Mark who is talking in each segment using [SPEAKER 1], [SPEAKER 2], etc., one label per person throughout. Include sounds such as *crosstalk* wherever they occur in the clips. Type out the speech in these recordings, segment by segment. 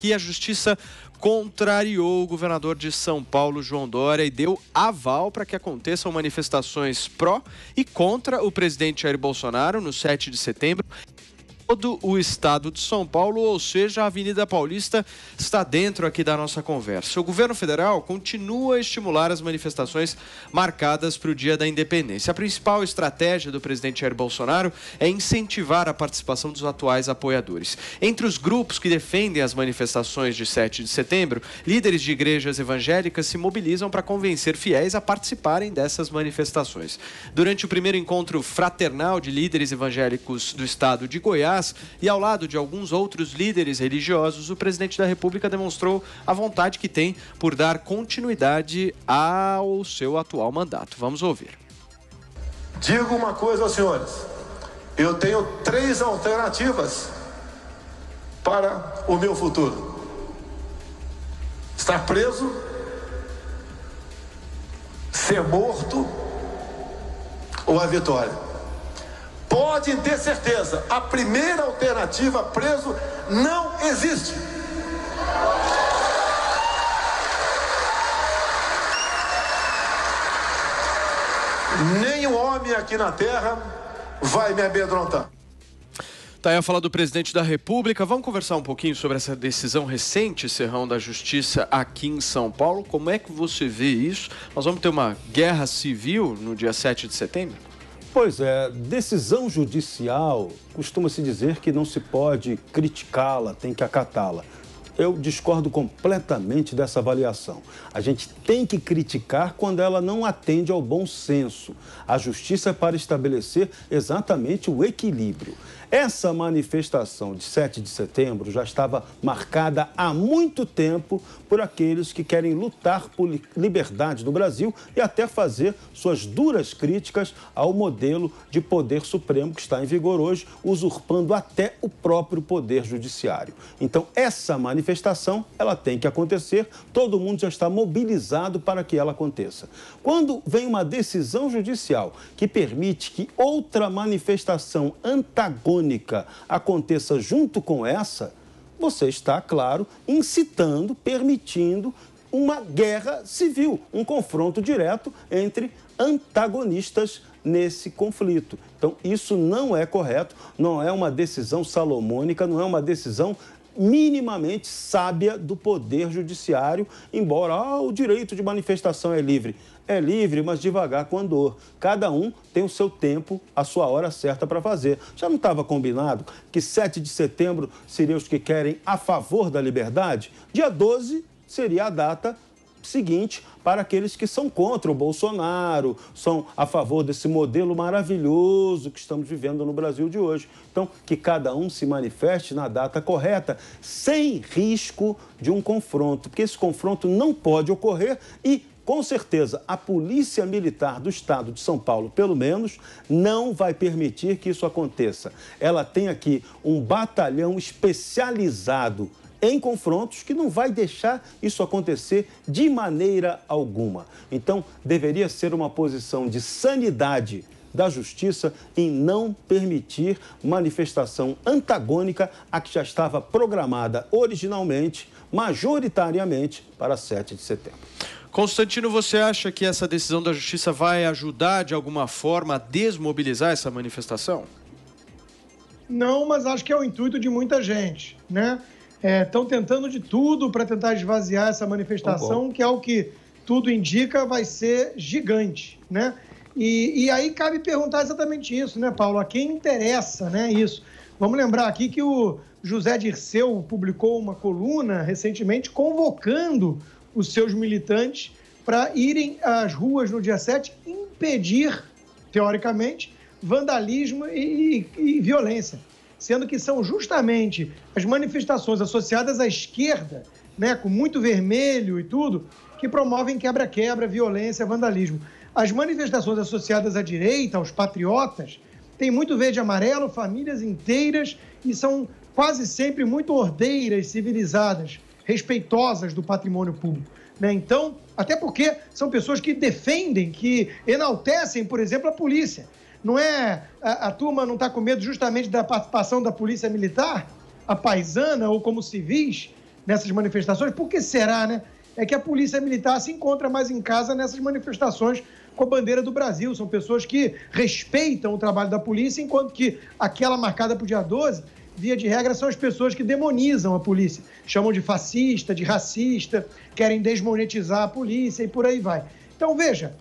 [SPEAKER 1] que a justiça contrariou o governador de São Paulo, João Dória, e deu aval para que aconteçam manifestações pró e contra o presidente Jair Bolsonaro no 7 de setembro todo o estado de São Paulo, ou seja, a Avenida Paulista está dentro aqui da nossa conversa. O governo federal continua a estimular as manifestações marcadas para o Dia da Independência. A principal estratégia do presidente Jair Bolsonaro é incentivar a participação dos atuais apoiadores. Entre os grupos que defendem as manifestações de 7 de setembro, líderes de igrejas evangélicas se mobilizam para convencer fiéis a participarem dessas manifestações. Durante o primeiro encontro fraternal de líderes evangélicos do estado de Goiás, e ao lado de alguns outros líderes religiosos, o presidente da República demonstrou a vontade que tem por dar continuidade ao seu atual mandato. Vamos ouvir.
[SPEAKER 2] Digo uma coisa aos senhores: eu tenho três alternativas para o meu futuro: estar preso, ser morto ou a vitória. Podem ter certeza, a primeira alternativa preso não existe. Nenhum homem aqui na terra vai me abedrontar.
[SPEAKER 1] Tá aí a fala do presidente da República. Vamos conversar um pouquinho sobre essa decisão recente, Serrão, da Justiça aqui em São Paulo. Como é que você vê isso? Nós vamos ter uma guerra civil no dia 7 de setembro?
[SPEAKER 2] Pois é, decisão judicial costuma-se dizer que não se pode criticá-la, tem que acatá-la eu discordo completamente dessa avaliação. A gente tem que criticar quando ela não atende ao bom senso. A justiça é para estabelecer exatamente o equilíbrio. Essa manifestação de 7 de setembro já estava marcada há muito tempo por aqueles que querem lutar por liberdade no Brasil e até fazer suas duras críticas ao modelo de poder supremo que está em vigor hoje, usurpando até o próprio poder judiciário. Então, essa manifestação manifestação, ela tem que acontecer, todo mundo já está mobilizado para que ela aconteça. Quando vem uma decisão judicial que permite que outra manifestação antagônica aconteça junto com essa, você está, claro, incitando, permitindo uma guerra civil, um confronto direto entre antagonistas nesse conflito. Então, isso não é correto, não é uma decisão salomônica, não é uma decisão minimamente sábia do Poder Judiciário, embora o direito de manifestação é livre. É livre, mas devagar com andor. Cada um tem o seu tempo, a sua hora certa para fazer. Já não estava combinado que 7 de setembro seriam os que querem a favor da liberdade? Dia 12 seria a data seguinte para aqueles que são contra o Bolsonaro, são a favor desse modelo maravilhoso que estamos vivendo no Brasil de hoje. Então, que cada um se manifeste na data correta, sem risco de um confronto, porque esse confronto não pode ocorrer e com certeza, a Polícia Militar do Estado de São Paulo, pelo menos, não vai permitir que isso aconteça. Ela tem aqui um batalhão especializado em confrontos que não vai deixar isso acontecer de maneira alguma. Então, deveria ser uma posição de sanidade da Justiça em não permitir manifestação antagônica à que já estava programada originalmente, majoritariamente, para 7 de setembro. Constantino, você acha que essa
[SPEAKER 1] decisão da Justiça vai ajudar de alguma forma a desmobilizar essa manifestação?
[SPEAKER 3] Não, mas acho que é o intuito de muita gente, né? estão é, tentando de tudo para tentar esvaziar essa manifestação, que é o que tudo indica vai ser gigante, né? E, e, aí cabe perguntar exatamente isso, né, Paulo? A quem interessa, né, isso? Vamos lembrar aqui que o José Dirceu publicou uma coluna recentemente convocando os seus militantes para irem às ruas no dia 7 impedir, teoricamente, vandalismo e, e, e violência sendo que são justamente as manifestações associadas à esquerda, né, com muito vermelho e tudo, que promovem quebra-quebra, violência, vandalismo. As manifestações associadas à direita, aos patriotas, têm muito verde e amarelo, famílias inteiras e são quase sempre muito ordeiras, civilizadas, respeitosas do patrimônio público. Né? Então, até porque são pessoas que defendem, que enaltecem, por exemplo, a polícia. Não é. A, a turma não está com medo justamente da participação da polícia militar, a paisana ou como civis, nessas manifestações? Por que será, né? É que a polícia militar se encontra mais em casa nessas manifestações com a bandeira do Brasil. São pessoas que respeitam o trabalho da polícia, enquanto que aquela marcada para o dia 12 via de regra, são as pessoas que demonizam a polícia. Chamam de fascista, de racista, querem desmonetizar a polícia e por aí vai. Então, veja,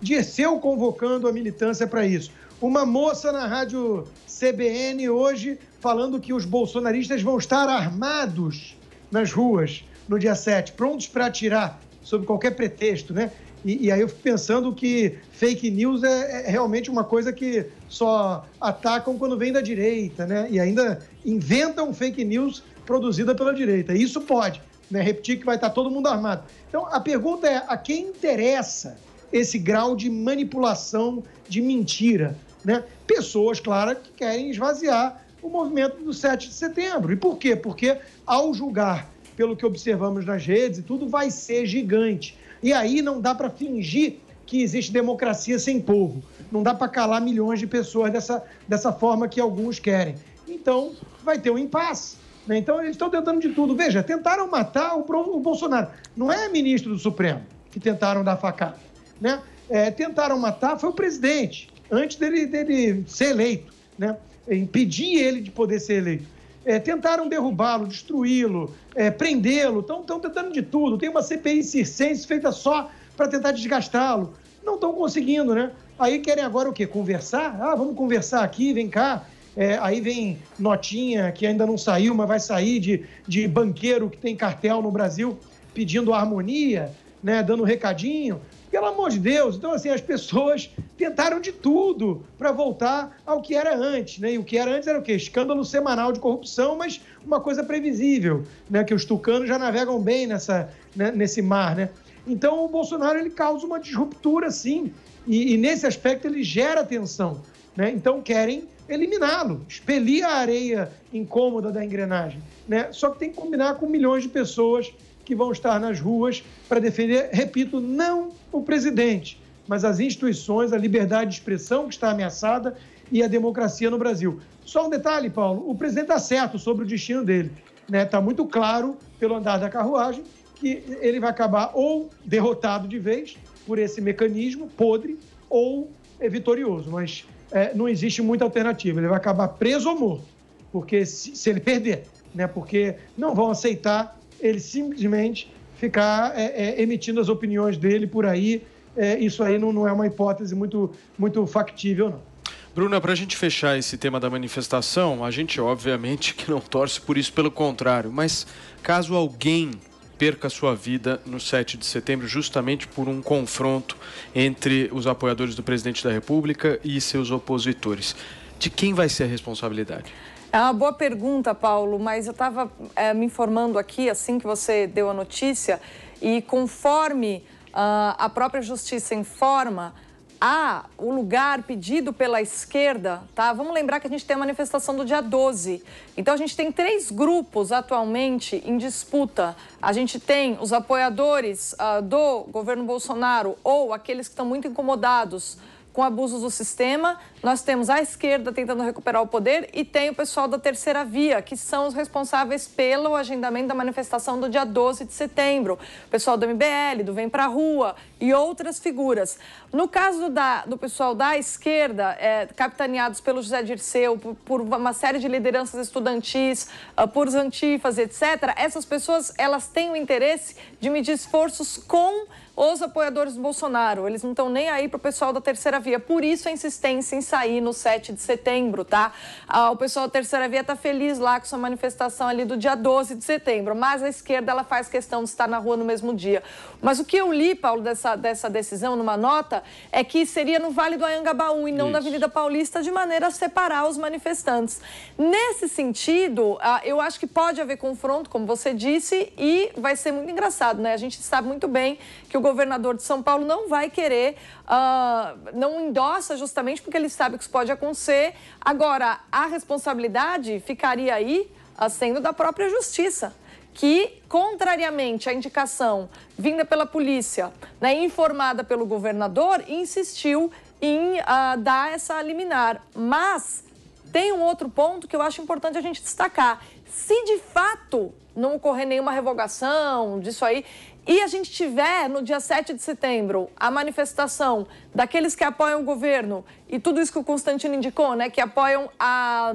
[SPEAKER 3] Dirceu convocando a militância para isso uma moça na rádio CBN hoje falando que os bolsonaristas vão estar armados nas ruas no dia 7, prontos para atirar sob qualquer pretexto, né? E, e, aí eu fico pensando que fake news é, é, realmente uma coisa que só atacam quando vem da direita, né? E ainda inventam fake news produzida pela direita. Isso pode, né? Repetir que vai estar tá todo mundo armado. Então a pergunta é: a quem interessa esse grau de manipulação, de mentira? né? pessoas, claro, que querem esvaziar o movimento do 7 de setembro. E por quê? Porque, ao julgar pelo que observamos nas redes e tudo, vai ser gigante. E aí não dá para fingir que existe democracia sem povo. Não dá para calar milhões de pessoas dessa, dessa forma que alguns querem. Então, vai ter um impasse. Né? Então, eles estão tentando de tudo. Veja, tentaram matar o, o Bolsonaro. Não é ministro do Supremo que tentaram dar facada. Né? É, tentaram matar foi o presidente antes dele, dele ser eleito, né? impedir ele de poder ser eleito. É, tentaram derrubá-lo, destruí-lo, é, prendê-lo, estão tentando de tudo. Tem uma CPI circense feita só para tentar desgastá-lo. Não estão conseguindo, né? Aí querem agora o quê? Conversar? Ah, vamos conversar aqui, vem cá. É, aí vem notinha que ainda não saiu, mas vai sair de, de banqueiro que tem cartel no Brasil pedindo harmonia, né, dando recadinho. Pelo amor de Deus! Então, assim, as pessoas tentaram de tudo para voltar ao que era antes, né? E o que era antes era o quê? Escândalo semanal de corrupção, mas uma coisa previsível, né? Que os tucanos já navegam bem nessa, né? nesse mar, né? Então, o Bolsonaro, ele causa uma disruptura, sim, e, e nesse aspecto ele gera tensão, né? Então, querem eliminá-lo, expelir a areia incômoda da engrenagem, né? Só que tem que combinar com milhões de pessoas que vão estar nas ruas para defender, repito, não o presidente, mas as instituições, a liberdade de expressão que está ameaçada e a democracia no Brasil. Só um detalhe, Paulo: o presidente está certo sobre o destino dele. Está né? Tá muito claro, pelo andar da carruagem, que ele vai acabar ou derrotado de vez por esse mecanismo podre ou é vitorioso. Mas é, não existe muita alternativa. Ele vai acabar preso ou morto, porque se, se ele perder, né? porque não vão aceitar ele simplesmente ficar é, é, emitindo as opiniões dele por aí. É, isso aí não, não é uma hipótese muito, muito factível, não.
[SPEAKER 1] Bruna, para a gente fechar esse tema da manifestação, a gente obviamente que não torce por isso, pelo contrário, mas caso alguém perca sua vida no 7 de setembro, justamente por um confronto entre os apoiadores do presidente da República e seus opositores, de quem vai ser a responsabilidade?
[SPEAKER 4] É uma boa pergunta, Paulo, mas eu estava é, me informando aqui, assim que você deu a notícia, e conforme uh, a própria justiça informa, há o lugar pedido pela esquerda, tá? Vamos lembrar que a gente tem a manifestação do dia 12. Então a gente tem três grupos atualmente em disputa. A gente tem os apoiadores uh, do governo Bolsonaro ou aqueles que estão muito incomodados com abusos do sistema nós temos a esquerda tentando recuperar o poder e tem o pessoal da terceira via, que são os responsáveis pelo agendamento da manifestação do dia 12 de setembro. O pessoal do MBL, do Vem Pra Rua e outras figuras. No caso da, do pessoal da esquerda, é, capitaneados pelo José Dirceu, por, por, uma série de lideranças estudantis, ah, por antifas, etc., essas pessoas elas têm o interesse de medir esforços com os apoiadores do Bolsonaro. Eles não estão nem aí para o pessoal da terceira via. Por isso a insistência em sair sair no 7 de setembro, tá? Ah, o pessoal da Terceira Via tá feliz lá com sua manifestação ali do dia 12 de setembro, mas a esquerda ela faz questão de estar na rua no mesmo dia. Mas o que eu li, Paulo, dessa, dessa decisão numa nota é que seria no Vale do Anhangabaú e não Isso. na Avenida Paulista, de maneira a separar os manifestantes. Nesse sentido, ah, eu acho que pode haver confronto, como você disse, e vai ser muito engraçado, né? A gente sabe muito bem que o governador de São Paulo não vai querer, ah, não endossa justamente porque ele sabe que isso pode acontecer. Agora, a responsabilidade ficaria aí ah, sendo da própria justiça que, contrariamente à indicação vinda pela polícia, né, informada pelo governador, insistiu em uh, dar essa liminar. Mas tem um outro ponto que eu acho importante a gente destacar. Se de fato não ocorrer nenhuma revogação disso aí, e a gente tiver no dia 7 de setembro a manifestação daqueles que apoiam o governo e tudo isso que o Constantino indicou, né, que apoiam a,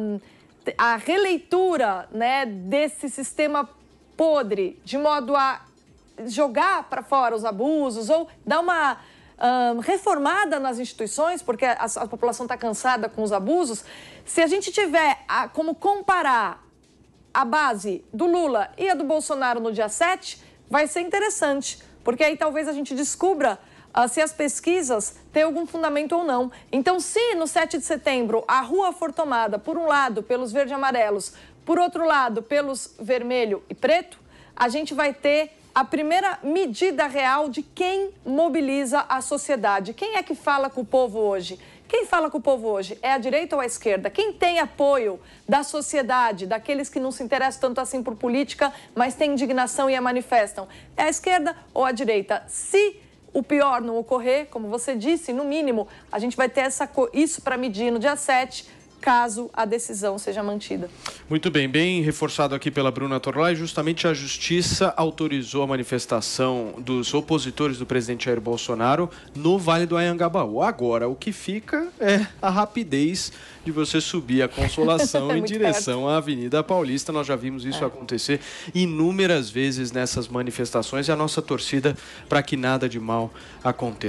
[SPEAKER 4] a releitura né, desse sistema podre, de modo a jogar para fora os abusos ou dar uma um, reformada nas instituições, porque a, a população está cansada com os abusos, se a gente tiver a, como comparar a base do Lula e a do Bolsonaro no dia 7, vai ser interessante, porque aí talvez a gente descubra Uh, se as pesquisas têm algum fundamento ou não. Então, se no 7 de setembro a rua for tomada, por um lado, pelos verde e amarelos, por outro lado, pelos vermelho e preto, a gente vai ter a primeira medida real de quem mobiliza a sociedade. Quem é que fala com o povo hoje? Quem fala com o povo hoje? É a direita ou a esquerda? Quem tem apoio da sociedade, daqueles que não se interessam tanto assim por política, mas têm indignação e a manifestam? É a esquerda ou a direita? Se o pior não ocorrer, como você disse, no mínimo, a gente vai ter essa, isso para medir no dia 7 caso a decisão seja mantida.
[SPEAKER 1] Muito bem, bem reforçado aqui pela Bruna Torlai, justamente a justiça autorizou a manifestação dos opositores do presidente Jair Bolsonaro no Vale do Ayangabaú. Agora, o que fica é a rapidez de você subir a Consolação *laughs* é em direção perto. à Avenida Paulista. Nós já vimos isso é. acontecer inúmeras vezes nessas manifestações e a nossa torcida para que nada de mal aconteça.